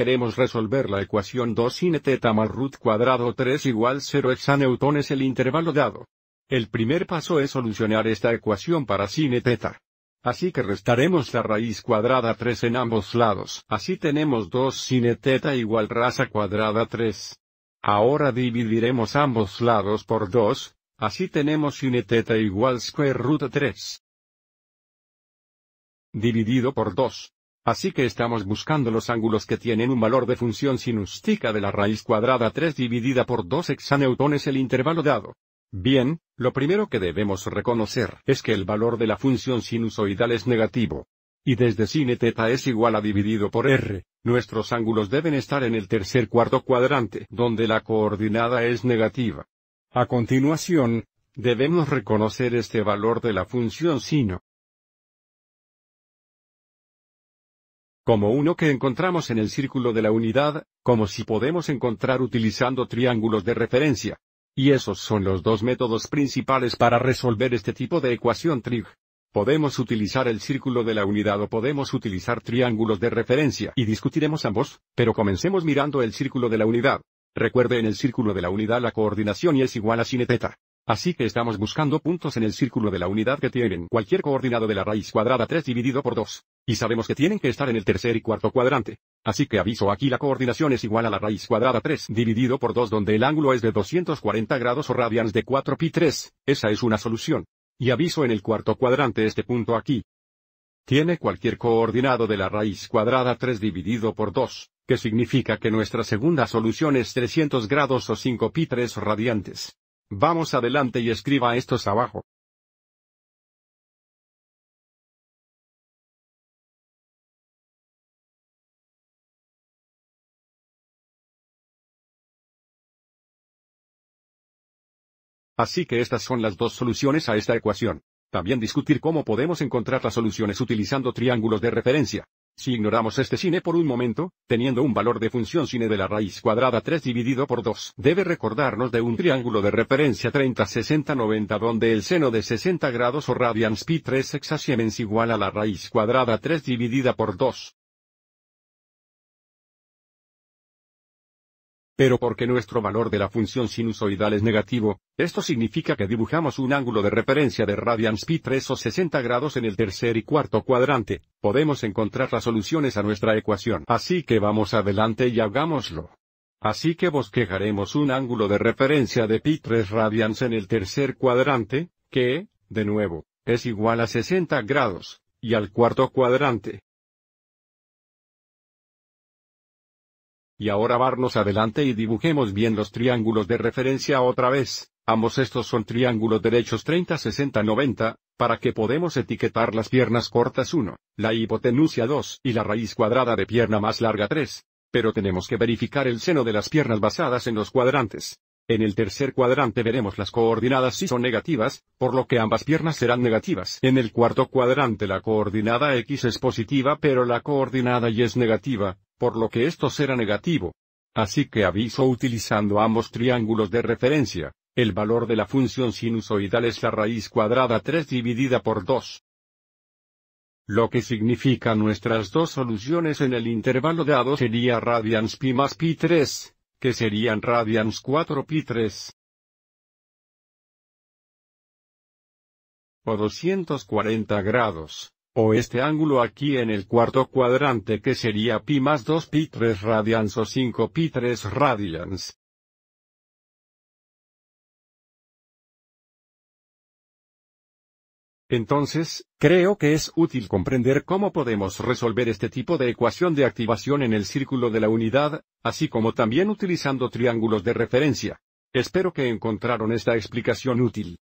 Queremos resolver la ecuación 2 sin teta más root cuadrado 3 igual 0 hexaneutón es el intervalo dado. El primer paso es solucionar esta ecuación para sin teta. Así que restaremos la raíz cuadrada 3 en ambos lados. Así tenemos 2 sin teta igual raza cuadrada 3. Ahora dividiremos ambos lados por 2, así tenemos sin teta igual square root 3. Dividido por 2. Así que estamos buscando los ángulos que tienen un valor de función sinustica de la raíz cuadrada 3 dividida por 2 hexaneutones el intervalo dado. Bien, lo primero que debemos reconocer es que el valor de la función sinusoidal es negativo. Y desde sin e es igual a dividido por r, nuestros ángulos deben estar en el tercer cuarto cuadrante donde la coordinada es negativa. A continuación, debemos reconocer este valor de la función sino. como uno que encontramos en el círculo de la unidad, como si podemos encontrar utilizando triángulos de referencia. Y esos son los dos métodos principales para resolver este tipo de ecuación trig. Podemos utilizar el círculo de la unidad o podemos utilizar triángulos de referencia y discutiremos ambos, pero comencemos mirando el círculo de la unidad. Recuerde en el círculo de la unidad la coordinación y es igual a sin Así que estamos buscando puntos en el círculo de la unidad que tienen cualquier coordinado de la raíz cuadrada 3 dividido por 2. Y sabemos que tienen que estar en el tercer y cuarto cuadrante. Así que aviso aquí la coordinación es igual a la raíz cuadrada 3 dividido por 2 donde el ángulo es de 240 grados o radians de 4pi3, esa es una solución. Y aviso en el cuarto cuadrante este punto aquí. Tiene cualquier coordinado de la raíz cuadrada 3 dividido por 2, que significa que nuestra segunda solución es 300 grados o 5pi3 radiantes. Vamos adelante y escriba estos abajo. Así que estas son las dos soluciones a esta ecuación. También discutir cómo podemos encontrar las soluciones utilizando triángulos de referencia. Si ignoramos este cine por un momento, teniendo un valor de función cine de la raíz cuadrada 3 dividido por 2, debe recordarnos de un triángulo de referencia 30-60-90 donde el seno de 60 grados o radians pi 3 es igual a la raíz cuadrada 3 dividida por 2. Pero porque nuestro valor de la función sinusoidal es negativo, esto significa que dibujamos un ángulo de referencia de radians pi 3 o 60 grados en el tercer y cuarto cuadrante, podemos encontrar las soluciones a nuestra ecuación. Así que vamos adelante y hagámoslo. Así que bosquejaremos un ángulo de referencia de pi 3 radians en el tercer cuadrante, que, de nuevo, es igual a 60 grados, y al cuarto cuadrante, Y ahora vamos adelante y dibujemos bien los triángulos de referencia otra vez, ambos estos son triángulos derechos 30, 60, 90, para que podemos etiquetar las piernas cortas 1, la hipotenusa 2 y la raíz cuadrada de pierna más larga 3. Pero tenemos que verificar el seno de las piernas basadas en los cuadrantes. En el tercer cuadrante veremos las coordenadas si son negativas, por lo que ambas piernas serán negativas. En el cuarto cuadrante la coordenada x es positiva pero la coordenada y es negativa, por lo que esto será negativo. Así que aviso utilizando ambos triángulos de referencia, el valor de la función sinusoidal es la raíz cuadrada 3 dividida por 2. Lo que significa nuestras dos soluciones en el intervalo dado sería radians pi más pi 3, que serían radians 4 pi 3. O 240 grados o este, este ángulo aquí en el cuarto cuadrante que sería pi más 2 pi 3 radians o 5 pi 3 radians. Entonces, creo que es útil comprender cómo podemos resolver este tipo de ecuación de activación en el círculo de la unidad, así como también utilizando triángulos de referencia. Espero que encontraron esta explicación útil.